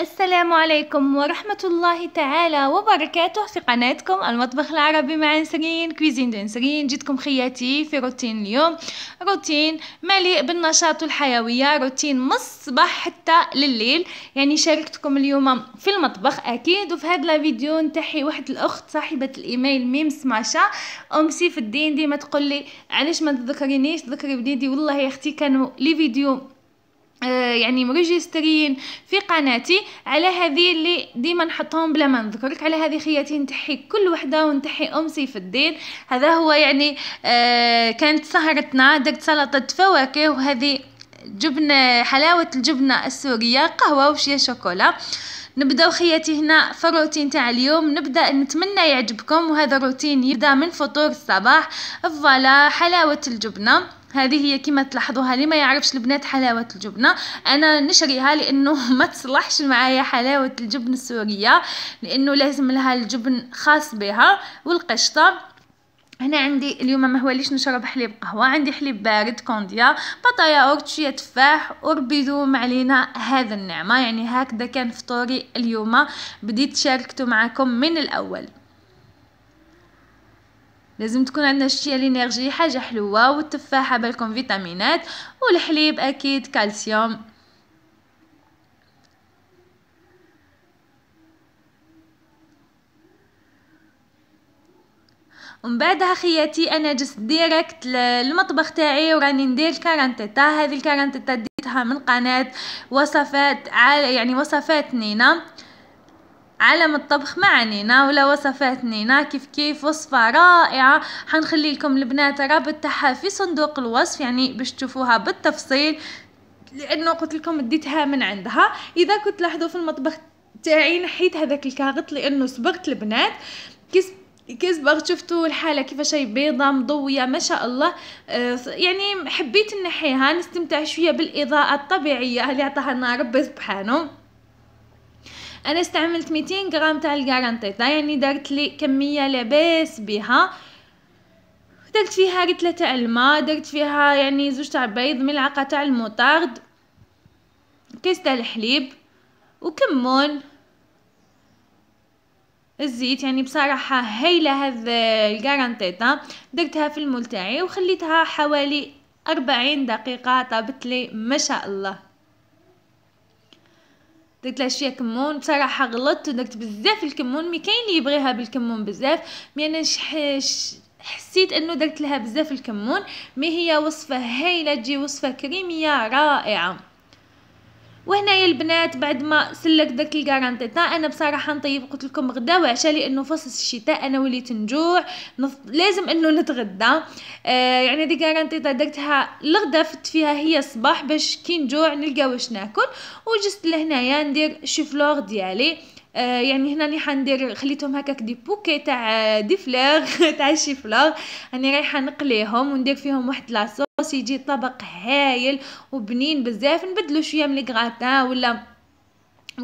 السلام عليكم ورحمة الله تعالى وبركاته في قناتكم المطبخ العربي مع انسرين كويزين دو انسرين جيتكم خياتي في روتين اليوم روتين مليء بالنشاط والحيوية روتين من الصباح حتى لليل يعني شاركتكم اليوم في المطبخ أكيد وفي هذا الفيديو نتحي واحد الأخت صاحبة الإيميل ميم سماشا أم سيف الدين ديما تقول لي علاش ما تذكرينيش تذكري بديدي والله يا أختي كانوا لي فيديو آه، يعني مريجسترين في قناتي على هذه اللي ديما نحطهم بلا ما نذكرك على هذه خياتي نتحي كل وحده ونتحي امسي في الدين هذا هو يعني آه، كانت سهرتنا درت سلطه فواكه وهذه جبنه حلاوه الجبنه السوريه قهوه وشيه شوكولا نبداو خياتي هنا في الروتين تاع اليوم نبدا نتمنى يعجبكم وهذا الروتين يبدا من فطور الصباح فوالا حلاوه الجبنه هذه هي كما تلاحظوها لما يعرفش البنات حلاوة الجبنة أنا نشريها لأنه ما تصلحش معايا حلاوة الجبن السورية لأنه لازم لها الجبن خاص بها والقشطة هنا عندي اليوم ما ليش نشرب حليب قهوة عندي حليب بارد كونديا بطايا اورت شوية تفاح وربيدوم علينا هذا النعمة يعني هكذا كان فطوري اليوم بديت شاركته معكم من الأول لازم تكون عندنا شتي لينيرجي حاجه حلوه والتفاحه بالكم فيتامينات والحليب اكيد كالسيوم ومن بعدها خياتي انا جست ديريكت للمطبخ تاعي وراني ندير الكارانتيتا هذه الكارانتيتا ديتها من قناه وصفات يعني وصفات نينا عالم الطبخ معني ناولة وصفتني نا كيف كيف وصفة رائعة حنخلي لكم البنات رابط تاعها في صندوق الوصف يعني باش تشوفوها بالتفصيل لانه قلت لكم اديتها من عندها اذا كنت لاحظوا في المطبخ تاعي نحيت هذاك الكاغط لانه صبغت البنات كيس كسبغ شفتوا الحاله كيفاش هي بيضه مضويه ما شاء الله آه يعني حبيت نحيها نستمتع شويه بالاضاءه الطبيعيه اللي عطاها لنا ربي سبحانه انا استعملت 200 غرام تاع الكارانطيطه يعني درت لي كميه لاباس بها درت فيها رتله تاع الماء درت فيها يعني زوج تاع بيض ملعقه تاع الموطارد كيس تاع الحليب وكمون الزيت يعني بصراحة هايلة هذا الكارانتيتا درتها في المول تاعي وخليتها حوالي أربعين دقيقة طابت لي ما شاء الله درت لها شويه كمون بصراحه غلطت ودرت بزاف الكمون مي كاين اللي يبغيها بالكمون بزاف مي انا نشحش حسيت انه درت لها بزاف الكمون مي هي وصفه هايله تجي وصفه كريميه رائعه وهنايا البنات بعد ما سلك داك الكارانتيطا انا بصراحه نطيب قلت لكم غدا وعشاء لانه فصل الشتاء انا وليت نجوع نف... لازم انه نتغدى آه يعني دي كارانتيطا درتها الغدا فت فيها هي الصباح باش كي نجوع نلقى واش ناكل وجست لهنايا ندير شوفلور ديالي آه، يعني هنا حندير خليتهم هكاك دي بوكي تاع آه، دي فلوغ تاع شي فلوغ راني رايحه نقليهم وندير فيهم واحد لاصوص يجي طبق هايل وبنين بزاف نبدلو شويه من الكغاتان ولا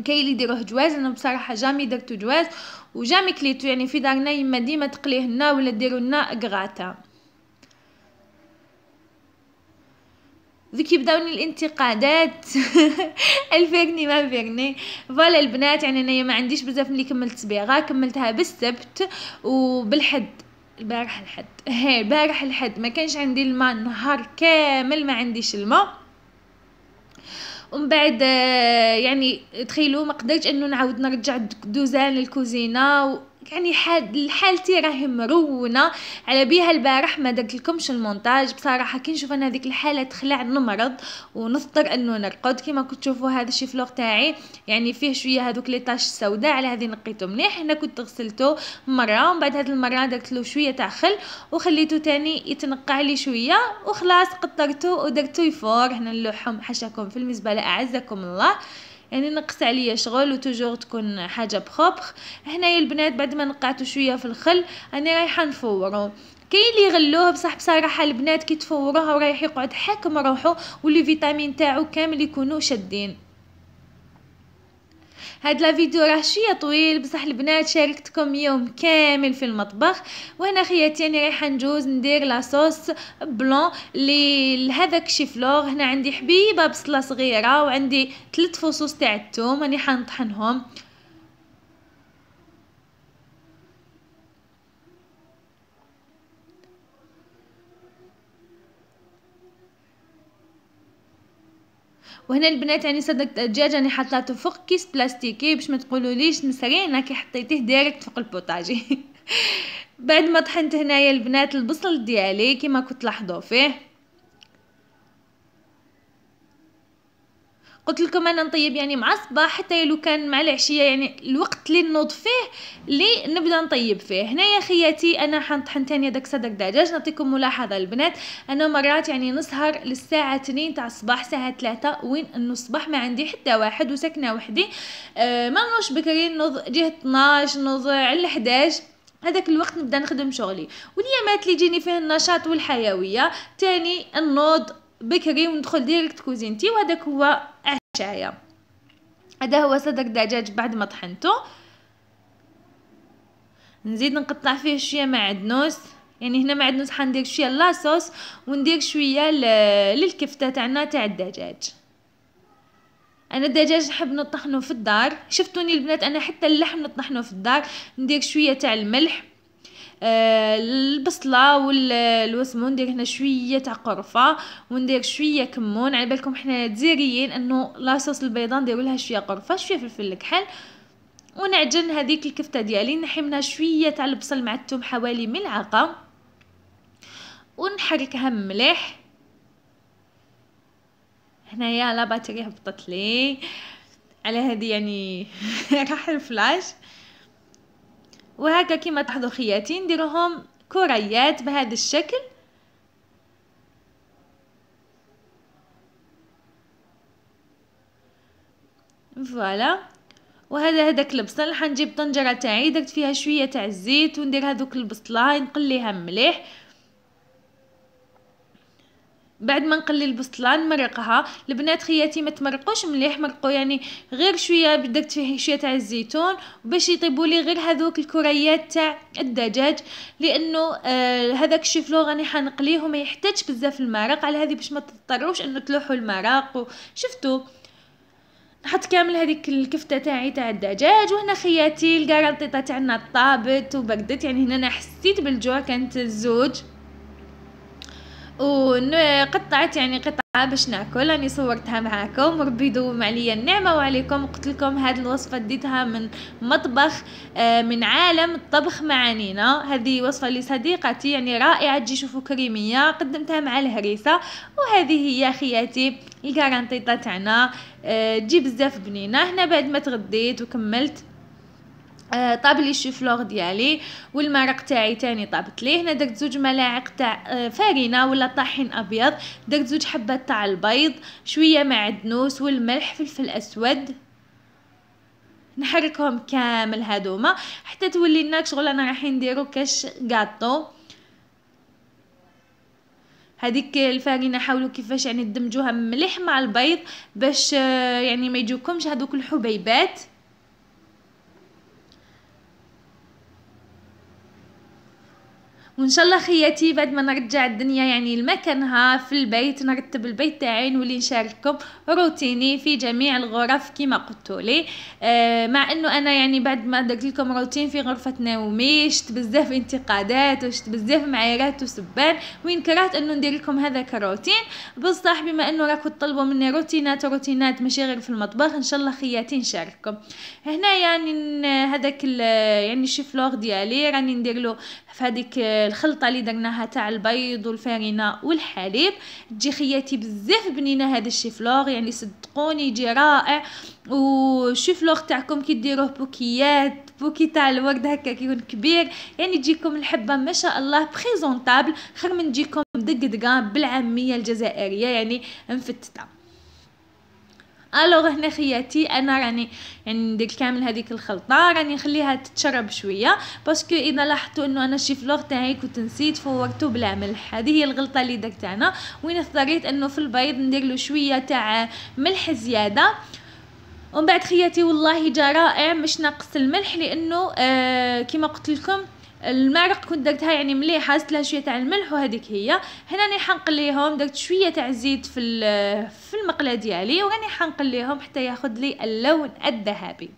كاين اللي يديروه جواز انا بصراحه جامي درتو جواز وجامي كليتو يعني في دارنا يما ديما تقليه لنا ولا ديروا لنا غراتا ذوك يبداوني الانتقادات الفيرني ما فيرني فوالا البنات يعني انايا ما عنديش بزاف ملي كملت صبيغه كملتها بالسبت وبالحد البارح الحد هي إيه، البارح الحد ما كانش عندي الماء نهار كامل ما عنديش الماء ومن بعد آه، يعني تخيلوا ما قدرتش انه نعاود نرجع دوزان للكوزينه يعني حال حالتي راهي مرونه على بيها البارح ما لكمش المونتاج بصراحه كي نشوف انا هذيك الحاله تخلع نمرض ونضطر انه نرقد كما كنت تشوفوا هذا الشي فلوغ تاعي يعني فيه شويه هذوك لي طاش سوداء على هذه نقيته مليح هنا كنت غسلته مره ومن بعد هذه المره درت له شويه تاع خل وخليته تاني يتنقع لي شويه وخلاص قطرته ودرته يفور هنا نلوحهم حشاكم في المزبله اعزكم الله يعني نقص عليا شغل وتوجور تكون حاجه بروبر هنايا البنات بعد ما نقعتو شويه في الخل انا رايحه نفورو كاين اللي يغلوه بصح بصراحه البنات كي تفوروها ورايح يقعد حاكم روحو واللي فيتامين تاعو كامل يكونوا شادين هاد لا فيديو راه شويه طويل بصح البنات شاركتكم يوم كامل في المطبخ وهنا خياتي انا رايحه نجوز ندير لاصوص بلون لهذاك فلوغ هنا عندي حبيبه بصله صغيره وعندي ثلاث فصوص تاع الثوم راني حنطحنهم وهنا البنات يعني صدقت الدجاج راني يعني حطاته فوق كيس بلاستيكي باش ما تقولوليش مسرينا كي حطيتيه ديريكت فوق البوطاجي بعد ما طحنت هنايا البنات البصل ديالي كما كنت تلاحظوا فيه قلت لكم انا نطيب يعني مع الصباح حتى لو كان مع العشيه يعني الوقت اللي نوض فيه اللي نبدا نطيب فيه هنايا خياتي انا حنطحن تاني داك صدق دجاج نعطيكم ملاحظه البنات انا مرات يعني نسهر للساعه 2 تاع الصباح الساعه 3 وين انه الصباح ما عندي حتى واحد وساكنه وحدي أه ما نوضش بكري نوض جهه 12 نوض على 11 هذاك الوقت نبدا نخدم شغلي واليامات اللي يجيني فيه النشاط والحيويه تاني النوض بكري وندخل ديريكت كوزينتي وهذاك هو عشايا هذا هو صدر دجاج بعد ما طحنته نزيد نقطع فيه شويه معدنوس يعني هنا معدنوس حندير شويه لاصوص وندير شويه للكفته تاعنا تاع الدجاج انا الدجاج نحب نطحنه في الدار شفتوني البنات انا حتى اللحم نطحنه في الدار ندير شويه تاع الملح البصله والوسمون ندير هنا شويه تاع قرفه وندير شويه كمون على بالكم حنا جزائريين انه لاصوص البيضه ندير لها شويه قرفه شويه فلفل الكحل ونعجن هذيك الكفته ديالي نحي منها شويه تاع البصل مع الثوم حوالي ملعقه ونحركها مليح هنايا لا باتري هبطت لي على هذه يعني راح الفلاش وهكا كيما تلاحظوا خياتي نديروهم كريات بهذا الشكل فوالا وهذا هذاك البصل حنجيب طنجره تاعي درت فيها شويه تاع الزيت وندير هذوك البصله نقليها مليح بعد ما نقلي البسطلان نمرقها البنات خياتي ما تمرقوش مليح مرقوا يعني غير شويه بدات فيه شويه تاع الزيتون باش يطيبوا لي غير هذوك الكريات تاع الدجاج لانه آه هذاك الشيفلو راني حنقليه وما يحتاج بزاف المرق على هذه باش ما تضطروش انه تلوحوا المرق شفتوا نحط كامل هذيك الكفته تاعي تاع الدجاج وهنا خياتي القرنطيطه تاعنا طابت وبردت يعني هنا انا حسيت بالجوع كانت الزوج وقطعت يعني قطعة باش ناكل راني صورتها معاكم ربي يدوم عليا النعمة وعليكم قلت لكم هاد الوصفة ديتها من مطبخ آه، من عالم الطبخ مع نينا هذه وصفة لصديقتي يعني رائعة تجي شوفوا كريمية قدمتها مع الهريسة وهذه هي خياتي الكارانتيطة تاعنا آه، تجي بزاف بنينة هنا بعد ما تغديت وكملت آه، طاب لي شيفلور ديالي والمرق تاعي تاني طابت ليه هنا درت زوج ملاعق تاع آه، فارينه ولا طاحين ابيض درت زوج حبات تاع البيض شويه معدنوس والملح فلفل اسود نحركهم كامل هادوما حتى تولي لنا شغل انا رايحين نديرو كاش غاطو هذيك الفارينه حاولوا كيفاش يعني تدمجوها مليح مع البيض باش آه، يعني ما يجوكمش هذوك الحبيبات وان شاء الله خياتي بعد ما نرجع الدنيا يعني لمكانها في البيت نرتب البيت تاعي نولي نشارككم روتيني في جميع الغرف كما قلت لي آه، مع انه انا يعني بعد ما درت لكم روتين في غرفه نومي شت بزاف انتقادات وشت بزاف معايرات وسبان وين كرهت انه ندير لكم هذاك الروتين بصح بما انه راكم تطلبوا مني روتينات وروتينات ماشي غير في المطبخ ان شاء الله خياتي نشارككم هنا يعني هذاك يعني الشيفلوغ ديالي راني ندير له في هذيك الخلطه اللي درناها تاع البيض والفرينة والحليب تجي خياتي بزاف بنينه هذا الشيفلوغ يعني صدقوني يجي رائع وشيفلور تاعكم كي ديروه بوكيات بوكي تاع الورد هكا كيكون كبير يعني تجيكم الحبه ما شاء الله بريزونطابل خير من تجيكم دقدقه بالعاميه الجزائريه يعني مفتته الوغ هنا خياتي انا راني يعني ندير كامل هذيك الخلطه راني نخليها تتشرب شويه باسكو اذا لاحظتوا انه انا الشيفلور تاعي كنت نسيت فورته بلا ملح هذه هي الغلطه اللي درت انا وين اضطريت انه في البيض ندير له شويه تاع ملح زياده ومن بعد خياتي والله جا رائع مش ناقص الملح لانه آه كما قلت لكم المعرق كنت درتها يعني مليحه حازت لها شويه تاع الملح وهذيك هي هنا راني حنقليهم درت شويه تاع الزيت في في المقله ديالي وراني حنقليهم حتى ياخذ لي اللون الذهبي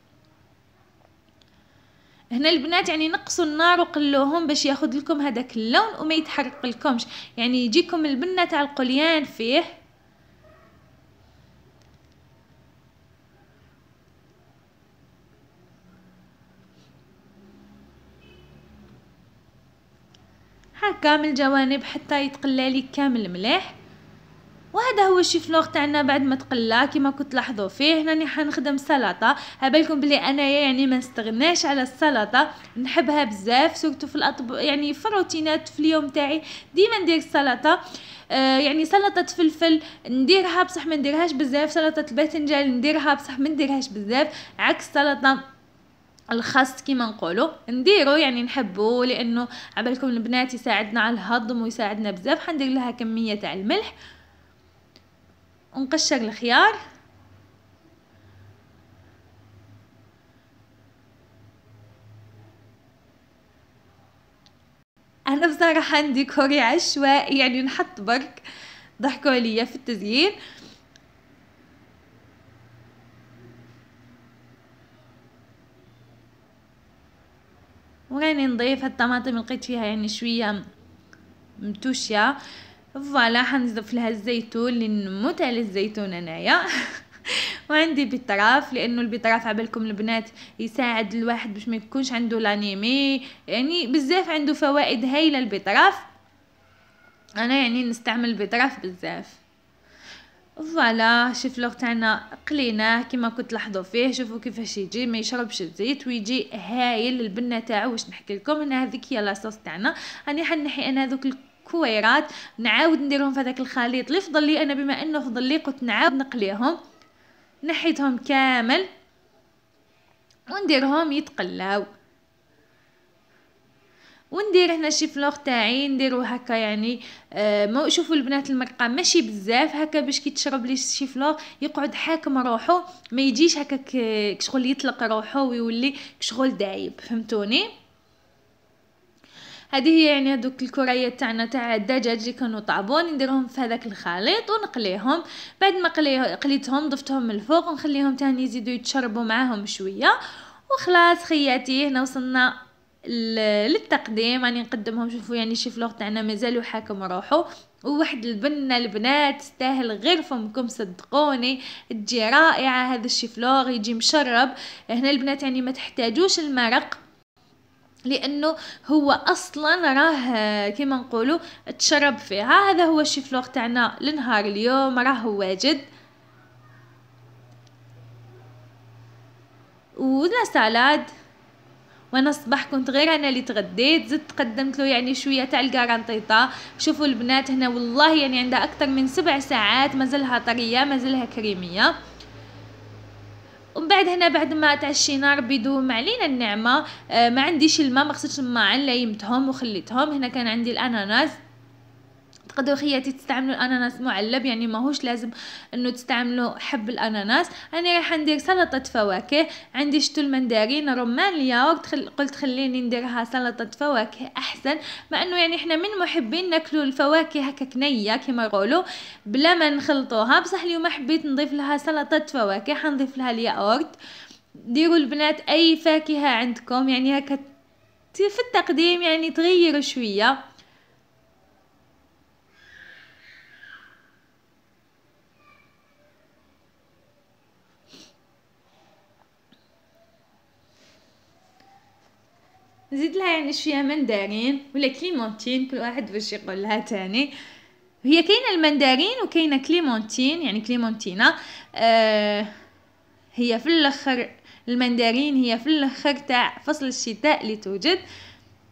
هنا البنات يعني نقصوا النار وقلوهم باش ياخذ لكم هذاك اللون وما يتحرق لكمش يعني يجيكم البنه تاع القليان فيه كامل الجوانب حتى يتقلى لك كامل مليح وهذا هو الشيفلوغ تاعنا بعد ما تقلى كما كنت تلاحظوا فيه هنا حنخدم سلطه هبالكم بلي انايا يعني ما نستغناش على السلطه نحبها بزاف سورتو في الأطب يعني في الروتينات في اليوم تاعي ديما ندير السلطه آه، يعني سلطه فلفل نديرها بصح ما نديرهاش بزاف سلطه الباذنجان نديرها بصح ما نديرهاش بزاف عكس سلطه الخست كيما نقولوا نديرو يعني نحبو لانه عبالكم البنات يساعدنا على الهضم ويساعدنا بزاف حندير لها كميه تاع الملح ونقشر الخيار انا بصراحه نديكوري عشوائي يعني نحط برك ضحكوا عليا في التزيين وراني نضيف الطماطم لقيت فيها يعني شويه متوشيه فوالا حنضيف لها الزيتون لنموت على الزيتون انايا وعندي بطراف لانه البطراف عبالكم البنات يساعد الواحد باش ما يكونش عنده لانيمي يعني بزاف عنده فوائد هايله البطراف انا يعني نستعمل البطراف بزاف فوالا لوغ تاعنا قليناه كيما كنت تلاحظوا فيه شوفوا كيفاش يجي ما يشربش الزيت ويجي هايل البنه تاعو واش نحكي لكم هنا هذيك هي لاصوص تاعنا راني حنحي انا هذوك الكويرات نعاود نديرهم في هذاك الخليط اللي فضل لي انا بما انه فضل لي قلت نعاود نقليهم نحيتهم كامل ونديرهم يتقلاو وندير هنا شي فلوغ تاعي نديرو هكا يعني آه شوفوا البنات المرقه ماشي بزاف هكا باش كي تشرب لي شي فلوغ يقعد حاكم روحو ما يجيش هكا كشغل يطلق روحو ويولي كشغل دايب فهمتوني هذه هي يعني هذوك الكريات تاعنا تاع الدجاج اللي كانوا طابون نديرهم في هذاك الخليط ونقليهم بعد ما قليتهم ضفتهم من الفوق ونخليهم تاني يزيدوا يتشربوا معاهم شويه وخلاص خياتي هنا وصلنا للتقديم راني نقدمهم شوفوا يعني شي فلوغ تاعنا مازالو حاكم روحو وواحد البنة البنات تستاهل غير فمكم صدقوني تجي رائعة هذا فلوغ يجي مشرب هنا البنات يعني ما تحتاجوش المرق لانه هو اصلا راه كيما نقولوا تشرب فيها هذا هو فلوغ تاعنا لنهار اليوم راه واجد ولا سالاد وانا الصباح كنت غير انا اللي تغديت زدت قدمت له يعني شويه تاع الكارانطيطا شوفوا البنات هنا والله يعني عندها اكثر من سبع ساعات مازالها طريه مازالها كريميه ومن بعد هنا بعد ما تعشينا ربي يدوم علينا النعمه آه ما عنديش الماء ما خصيتش الماء لايمتهم وخليتهم هنا كان عندي الاناناس تقدروا خياتي تستعملوا الاناناس معلب يعني ماهوش لازم انه تستعملوا حب الاناناس انا راح ندير سلطه فواكه عندي شتو المندارين رمان الياورت قلت خليني نديرها سلطه فواكه احسن مع انه يعني احنا من محبين ناكلوا الفواكه هكا كنيه كما يقولوا بلا ما نخلطوها بصح اليوم حبيت نضيف لها سلطه فواكه حنضيف لها الياورت ديروا البنات اي فاكهه عندكم يعني هكا في التقديم يعني تغيروا شويه نزيد لها يعني شويه مندارين ولا كليمونتين كل واحد باش يقول لها تاني هي كاينه المندارين وكاينه كليمونتين يعني كليمونتينا آه هي في الاخر المندارين هي في الاخر تاع فصل الشتاء اللي توجد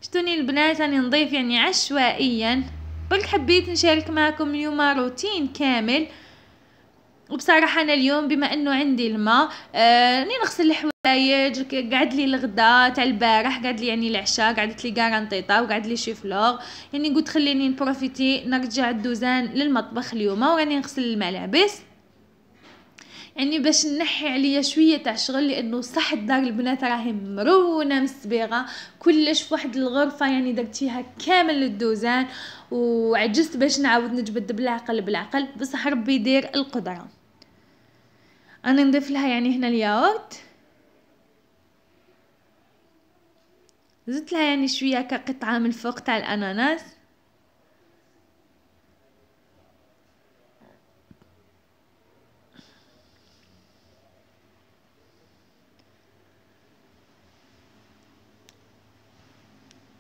شتوني البنات راني نضيف يعني عشوائيا برك حبيت نشارك معكم اليوم روتين كامل وبصراحه انا اليوم بما انه عندي الماء آه نغسل الحوايج قعد لي الغداء تاع البارح قعد لي يعني العشاء قعدت لي كارانطيطه وقعد لي شي فلوغ يعني قلت خليني نبروفيتي نرجع الدوزان للمطبخ اليوم وراني نغسل الملابس يعني باش نحي عليا شويه تاع الشغل لانه صح الدار البنات راهي مرونه مصبيغه كلش في واحد الغرفه يعني درت فيها كامل الدوزان وعجزت باش نعاود نجبد بالعقل بالعقل بصح ربي يدير القدره انا نضيف لها يعني هنا الياغورت زدت لها يعني شويه كقطعه من الفوق تاع الاناناس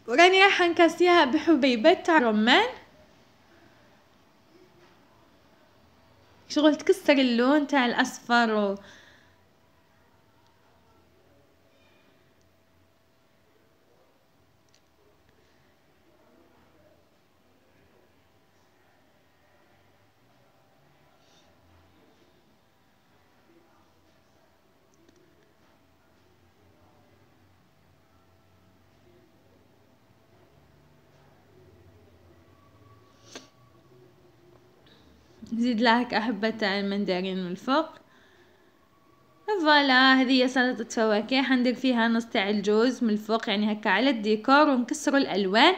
وراني راح نكاسيها بحبيبات تاع الرمان شغل تكسر اللون تاع الاصفر زيد لها حبة تاع المندرين من الفوق فوالا هذه سلطة فواكه حندير فيها نص تاع الجوز من الفوق يعني هكا على الديكور ونكسروا الالوان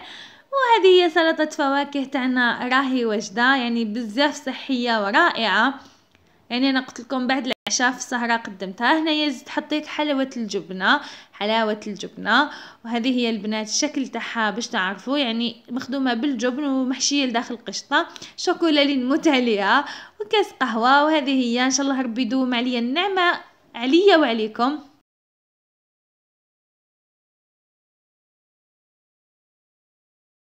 وهذه هي سلطة فواكه تاعنا راهي وجدة يعني بزاف صحية ورائعة يعني انا قلت لكم بعد العشاء في السهره قدمتها هنايا زدت حطيت حلاوه الجبنه حلاوه الجبنه وهذه هي البنات الشكل تاعها باش تعرفوا يعني مخدومه بالجبن ومحشيه لداخل قشطه شوكولا اللي نموت عليها وكاس قهوه وهذه هي ان شاء الله ربي يدوم عليا النعمه عليا وعليكم